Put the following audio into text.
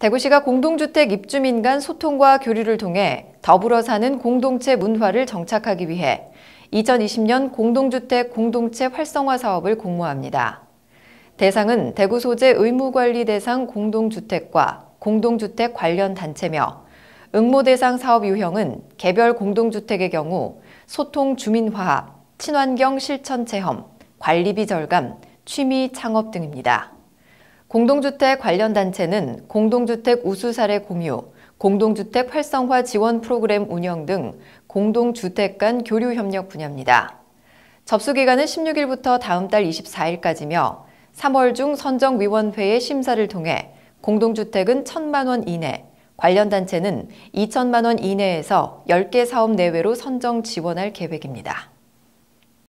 대구시가 공동주택 입주민 간 소통과 교류를 통해 더불어 사는 공동체 문화를 정착하기 위해 2020년 공동주택 공동체 활성화 사업을 공모합니다. 대상은 대구 소재 의무관리 대상 공동주택과 공동주택 관련 단체며 응모 대상 사업 유형은 개별 공동주택의 경우 소통 주민화합, 친환경 실천 체험, 관리비 절감, 취미 창업 등입니다. 공동주택 관련 단체는 공동주택 우수 사례 공유, 공동주택 활성화 지원 프로그램 운영 등 공동주택 간 교류 협력 분야입니다. 접수 기간은 16일부터 다음 달 24일까지며 3월 중 선정위원회의 심사를 통해 공동주택은 1천만 원 이내, 관련 단체는 2천만 원 이내에서 10개 사업 내외로 선정 지원할 계획입니다.